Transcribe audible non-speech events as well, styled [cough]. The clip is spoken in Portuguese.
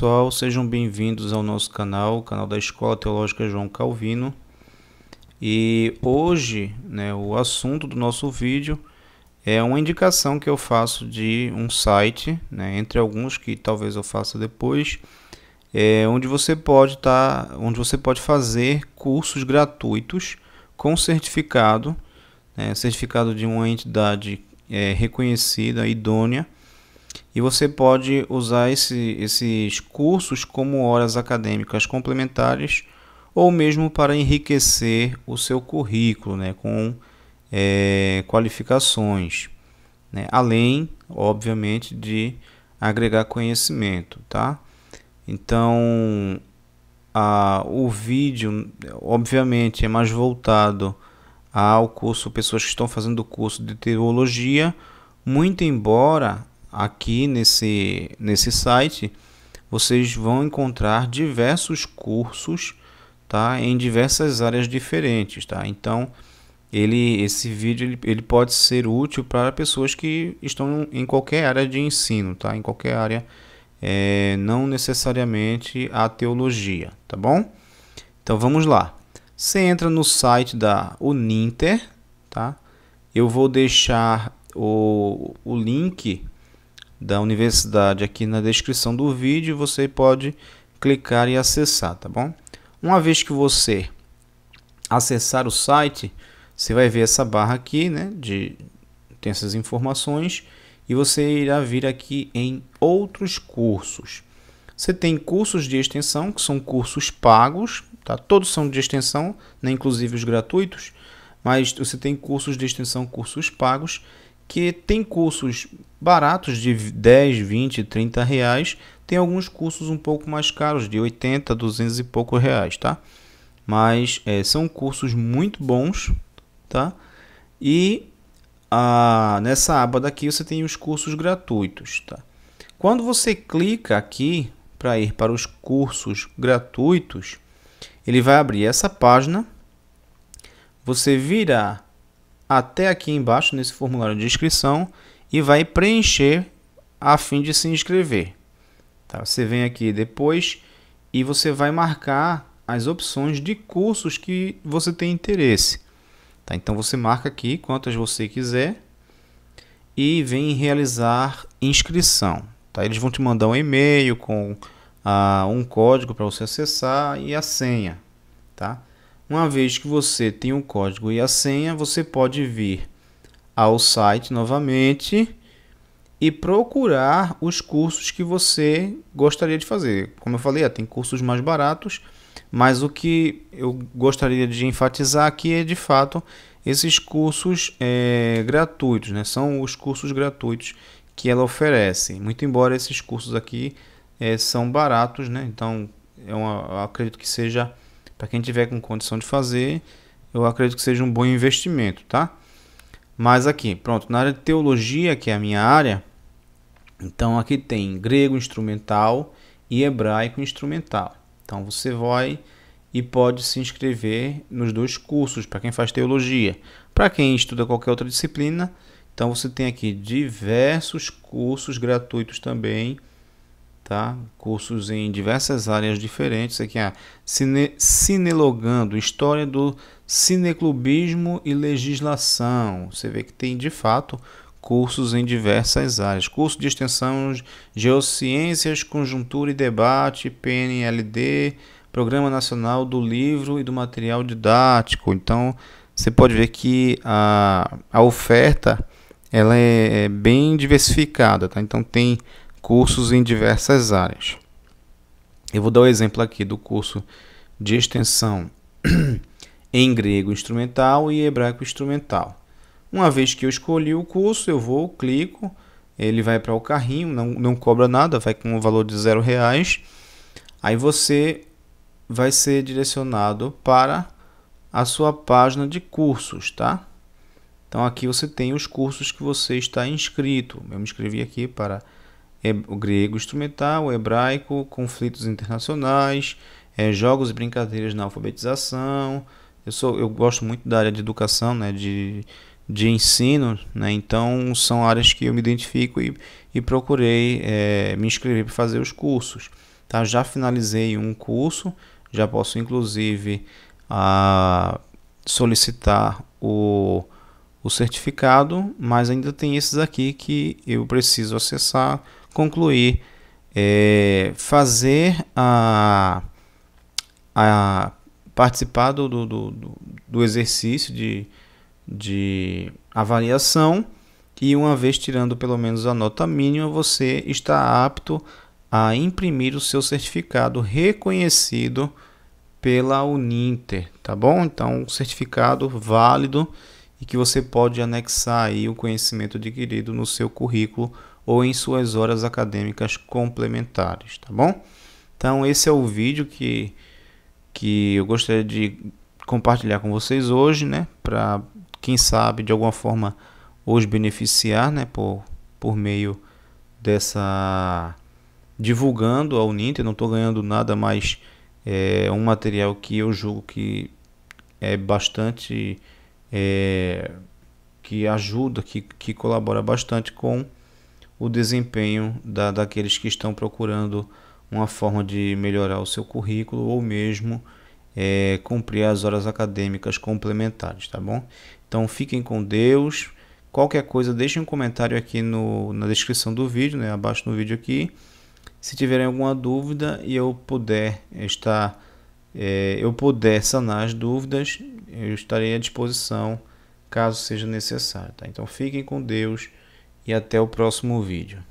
pessoal, sejam bem-vindos ao nosso canal, o canal da Escola Teológica João Calvino. E hoje, né, o assunto do nosso vídeo é uma indicação que eu faço de um site, né, entre alguns que talvez eu faça depois, é, onde você pode estar, tá, onde você pode fazer cursos gratuitos com certificado, né, certificado de uma entidade é, reconhecida, idônea e você pode usar esse, esses cursos como horas acadêmicas complementares ou mesmo para enriquecer o seu currículo né, com é, qualificações, né, além, obviamente, de agregar conhecimento. Tá? Então, a, o vídeo, obviamente, é mais voltado ao curso, pessoas que estão fazendo o curso de teologia, muito embora aqui nesse, nesse site vocês vão encontrar diversos cursos tá, em diversas áreas diferentes. Tá? Então, ele, esse vídeo ele, ele pode ser útil para pessoas que estão em qualquer área de ensino, tá? em qualquer área, é, não necessariamente a teologia. Tá bom? Então, vamos lá. Você entra no site da Uninter, tá? Eu vou deixar o, o link da universidade aqui na descrição do vídeo, você pode clicar e acessar, tá bom? Uma vez que você acessar o site, você vai ver essa barra aqui, né, de tem essas informações e você irá vir aqui em outros cursos. Você tem cursos de extensão, que são cursos pagos, tá? Todos são de extensão, né, inclusive os gratuitos, mas você tem cursos de extensão, cursos pagos que tem cursos baratos de 10, 20, 30 reais, tem alguns cursos um pouco mais caros, de 80, 200 e poucos reais, tá? Mas é, são cursos muito bons, tá? E a, nessa aba daqui você tem os cursos gratuitos, tá? Quando você clica aqui para ir para os cursos gratuitos, ele vai abrir essa página, você virar até aqui embaixo nesse formulário de inscrição e vai preencher a fim de se inscrever. Tá? Você vem aqui depois e você vai marcar as opções de cursos que você tem interesse. Tá? Então você marca aqui quantas você quiser e vem realizar inscrição. Tá? Eles vão te mandar um e-mail com ah, um código para você acessar e a senha. Tá? Uma vez que você tem o código e a senha, você pode vir ao site novamente e procurar os cursos que você gostaria de fazer. Como eu falei, tem cursos mais baratos, mas o que eu gostaria de enfatizar aqui é de fato esses cursos é, gratuitos, né? são os cursos gratuitos que ela oferece. Muito embora esses cursos aqui é, são baratos, né? então eu acredito que seja para quem tiver com condição de fazer, eu acredito que seja um bom investimento, tá? Mas aqui, pronto, na área de teologia, que é a minha área, então aqui tem grego instrumental e hebraico instrumental. Então você vai e pode se inscrever nos dois cursos para quem faz teologia. Para quem estuda qualquer outra disciplina, então você tem aqui diversos cursos gratuitos também tá? cursos em diversas áreas diferentes. Aqui, ah, cine, Cinelogando, História do Cineclubismo e Legislação. Você vê que tem, de fato, cursos em diversas áreas. Curso de extensão Geociências, Conjuntura e Debate, PNLD, Programa Nacional do Livro e do Material Didático. Então, você pode ver que a, a oferta ela é, é bem diversificada. Tá? Então, tem cursos em diversas áreas. Eu vou dar o um exemplo aqui do curso de extensão [clears throat] em grego instrumental e hebraico instrumental. Uma vez que eu escolhi o curso, eu vou, clico, ele vai para o carrinho, não, não cobra nada, vai com o um valor de zero reais. Aí você vai ser direcionado para a sua página de cursos, tá? Então aqui você tem os cursos que você está inscrito. Eu me inscrevi aqui para o grego instrumental, o hebraico, conflitos internacionais, é, jogos e brincadeiras na alfabetização. Eu, sou, eu gosto muito da área de educação, né, de, de ensino, né, então são áreas que eu me identifico e, e procurei é, me inscrever para fazer os cursos. Tá? Já finalizei um curso, já posso inclusive a, solicitar o, o certificado, mas ainda tem esses aqui que eu preciso acessar concluir, é, fazer a, a participar do, do, do, do exercício de, de avaliação e uma vez tirando pelo menos a nota mínima, você está apto a imprimir o seu certificado reconhecido pela Uninter, tá bom? Então, um certificado válido e que você pode anexar aí o conhecimento adquirido no seu currículo ou em suas horas acadêmicas complementares, tá bom? Então esse é o vídeo que, que eu gostaria de compartilhar com vocês hoje, né? Para quem sabe de alguma forma os beneficiar, né? Por, por meio dessa divulgando a Uninter, não estou ganhando nada, mas é um material que eu julgo que é bastante é, que ajuda, que, que colabora bastante com o desempenho da, daqueles que estão procurando uma forma de melhorar o seu currículo ou mesmo é, cumprir as horas acadêmicas complementares, tá bom? Então fiquem com Deus. Qualquer coisa, deixem um comentário aqui no, na descrição do vídeo, né, abaixo no vídeo aqui. Se tiverem alguma dúvida e eu puder estar é, eu puder sanar as dúvidas, eu estarei à disposição caso seja necessário. Tá? Então fiquem com Deus e até o próximo vídeo.